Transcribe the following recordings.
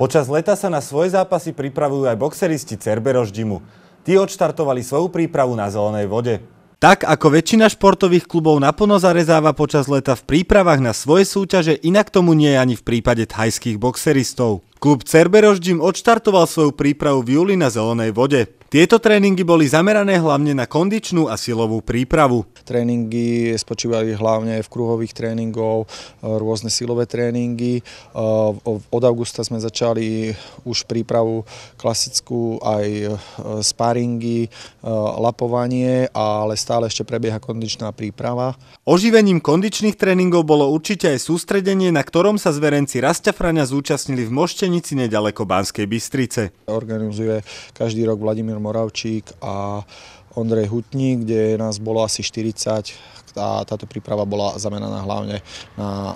Počas leta sa na svoje zápasy pripravujú aj boxeristi Cerberoš Dimu. Tí odštartovali svoju prípravu na zelenej vode. Tak ako väčšina športových klubov naplno zarezáva počas leta v prípravách na svoje súťaže, inak tomu nie je ani v prípade thajských boxeristov. Klub Cerberoš Gym odštartoval svoju prípravu v júli na zelenej vode. Tieto tréningy boli zamerané hlavne na kondičnú a silovú prípravu. Tréningy spočívali hlavne v kruhových tréningov, rôzne silové tréningy. Ehm, od augusta sme začali už prípravu klasickú, aj e, sparingy, e, lapovanie, ale stále ešte prebieha kondičná príprava. Oživením kondičných tréningov bolo určite aj sústredenie, na ktorom sa zverenci Rastia Frania zúčastnili v Moštenici nedaleko Banskej Bystrice. Organizuje každý rok Vladimír Moravčík a Ondrej Hutník, kde nás bolo asi 40 a táto príprava bola zamenaná hlavne na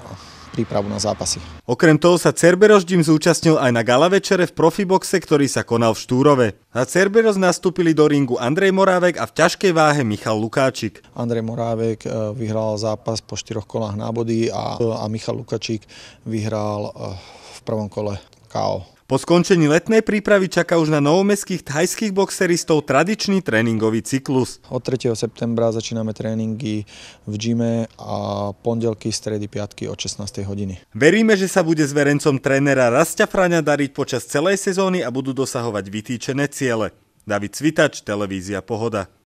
prípravu na zápasy. Okrem toho sa Cerberos zúčastnil aj na gala večere v profiboxe, ktorý sa konal v Štúrove. Za Cerberos nastúpili do ringu Andrej Morávek a v ťažkej váhe Michal Lukáčik. Andrej Morávek eh, vyhral zápas po štyroch kolách nábody a, eh, a Michal Lukáčik vyhral eh, v prvom kole Macau. Po skončení letnej prípravy čaká už na novomestských thajských boxeristov tradičný tréningový cyklus. Od 3. septembra začíname tréningy v gyme a pondelky, stredy, piatky od 16. hodiny. Veríme, že sa bude zverencom trénera Rastia Fraňa dariť počas celej sezóny a budú dosahovať vytýčené ciele. David Cvitač, Televízia Pohoda.